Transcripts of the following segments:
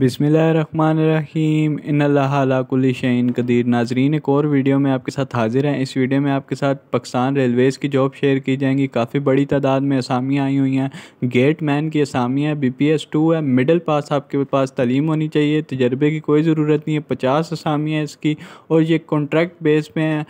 बिसमीम इनकुलशन कदीर नाजरीन एक और वीडियो में आपके साथ हाजिर हैं इस वीडियो में आपके साथ पाकिस्तान रेलवेज़ की जॉब शेयर की जाएंगी काफ़ी बड़ी तादाद में असामियाँ आई हुई हैं गेट मैन की असामियाँ बी पी एस टू है मिडल पास आपके पास तलीम होनी चाहिए तजर्बे की कोई ज़रूरत नहीं है पचास असामियाँ इसकी और ये कॉन्ट्रैक्ट बेस पर हैं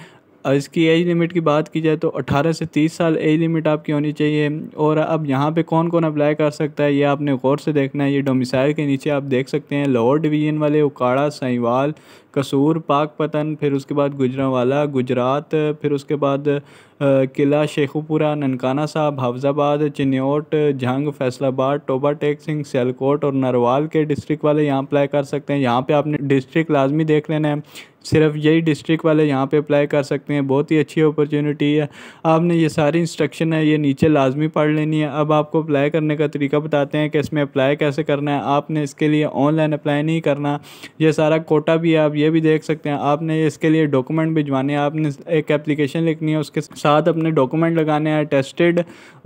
इसकी एज लिमिट की बात की जाए तो 18 से 30 साल एज लिमिट आपकी होनी चाहिए और अब यहाँ पे कौन कौन अप्लाई कर सकता है ये आपने गौर से देखना है ये डोमिसाइल के नीचे आप देख सकते हैं लाहौर डिवीज़न वाले उकाड़ा साहिवाल कसूर पाक पतन फिर उसके बाद गुजरावाला गुजरात फिर उसके बाद किला शेखुपुरा ननकाना साहब हाफजाबाद चिन्योट जंग फैसलाबाद टोबा टेक सिंह सियालकोट और नरवाल के डिस्ट्रिक्ट वाले यहाँ अप्लाई कर सकते हैं यहाँ पे आपने डिस्ट्रिक्ट लाजमी देख लेना है सिर्फ यही डिस्ट्रिक्ट वाले यहाँ पे अप्लाई कर सकते हैं बहुत ही अच्छी अपॉर्चुनिटी है आपने ये सारी इंस्ट्रक्शन है ये नीचे लाजमी पढ़ लेनी है अब आपको अप्लाई करने का तरीका बताते हैं कि इसमें अप्लाई कैसे करना है आपने इसके लिए ऑनलाइन अप्लाई नहीं करना यह सारा कोटा भी है आप ये भी देख सकते हैं आपने इसके लिए डॉक्यूमेंट भिजवाने हैं आपने एक एप्लीकेशन लिखनी है उसके साथ अपने डॉक्यूमेंट लगाने हैं टेस्टेड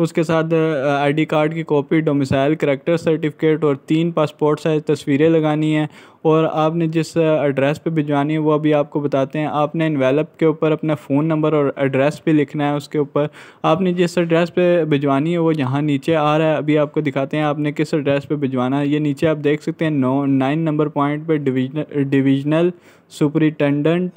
उसके साथ आईडी कार्ड की कॉपी डोमिसाइल करेक्टर सर्टिफिकेट और तीन पासपोर्ट साइज तस्वीरें लगानी हैं और आपने जिस एड्रेस पे भिजवानी है वो अभी आपको बताते हैं आपने इन्वेलप के ऊपर अपना फ़ोन नंबर और एड्रेस भी लिखना है उसके ऊपर आपने जिस एड्रेस पे भिजवानी है वो यहाँ नीचे आ रहा है अभी आपको दिखाते हैं आपने किस एड्रेस पे भिजवाना है ये नीचे आप देख सकते हैं नौ नाइन नंबर पॉइंट पर divisional divisional superintendent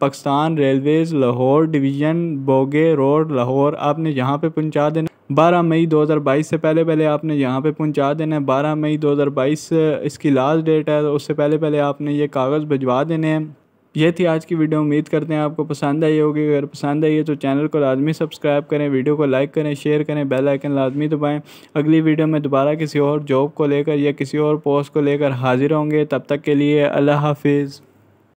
Pakistan railways Lahore division बोगे रोड लाहौर आपने यहाँ पर पहुँचा देना 12 मई 2022 से पहले पहले आपने यहाँ पे पहुँचा देना है बारह मई 2022 इसकी लास्ट डेट है तो उससे पहले पहले आपने ये कागज़ भिजवा देने हैं ये थी आज की वीडियो उम्मीद करते हैं आपको पसंद आई होगी अगर पसंद आई है तो चैनल को लाजमी सब्सक्राइब करें वीडियो को लाइक करें शेयर करें बेल आइकन लाजमी दबाएं अगली वीडियो में दोबारा किसी और जॉब को लेकर या किसी और पोस्ट को लेकर हाजिर होंगे तब तक के लिए अल्लाह हाफिज़